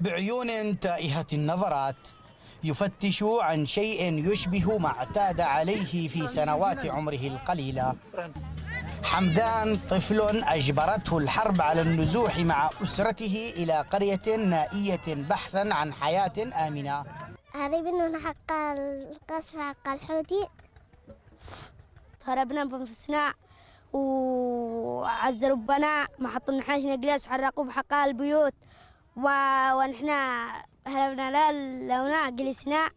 بعيون تائهة النظرات يفتش عن شيء يشبه ما اعتاد عليه في سنوات عمره القليلة حمدان طفل أجبرته الحرب على النزوح مع أسرته إلى قرية نائية بحثا عن حياة آمنة هربنا حق القصف حق الحوثي هربنا بأنفسنا وعز ربنا ما حطوا حاجة نقلاس حرقوا بحقاء البيوت ونحن هربنا لا لونا جلسنا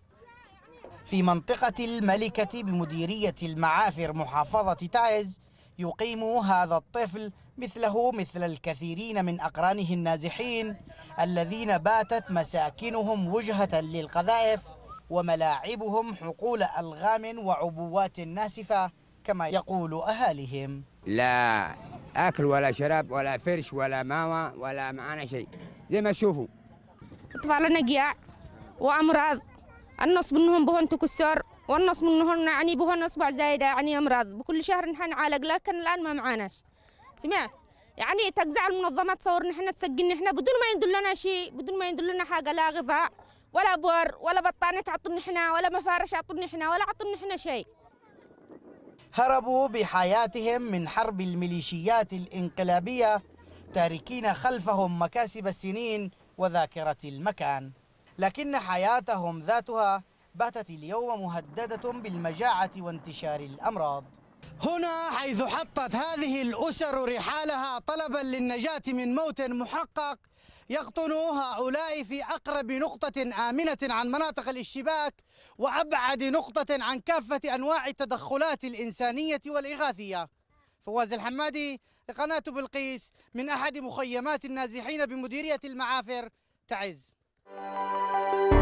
في منطقة الملكة بمديرية المعافر محافظة تعز يقيم هذا الطفل مثله مثل الكثيرين من أقرانه النازحين الذين باتت مساكنهم وجهة للقذائف وملاعبهم حقول ألغام وعبوات ناسفة كما يقول أهاليهم لا أكل ولا شراب ولا فرش ولا ماوى ولا معانا شيء زي ما تشوفوا أطفالنا جياع وأمراض النص منهم بهن تكسر والنص منهم يعني بهن أصبع زايدة يعني أمراض بكل شهر نحن نعالج لكن الآن ما معاناش سمعت يعني تجزع المنظمة تصور نحن تسجل نحن بدون ما يندل لنا شيء بدون ما يندل لنا حاجة لا غذاء ولا بور ولا بطانة تعطون نحن ولا مفارش تعطون نحن ولا عطون نحن شيء هربوا بحياتهم من حرب الميليشيات الانقلابية تاركين خلفهم مكاسب السنين وذاكرة المكان لكن حياتهم ذاتها باتت اليوم مهددة بالمجاعة وانتشار الأمراض هنا حيث حطت هذه الأسر رحالها طلبا للنجاة من موت محقق يقطن هؤلاء في أقرب نقطة آمنة عن مناطق الاشتباك وأبعد نقطة عن كافة أنواع التدخلات الإنسانية والإغاثية فواز الحمادي لقناة بلقيس من أحد مخيمات النازحين بمديرية المعافر تعز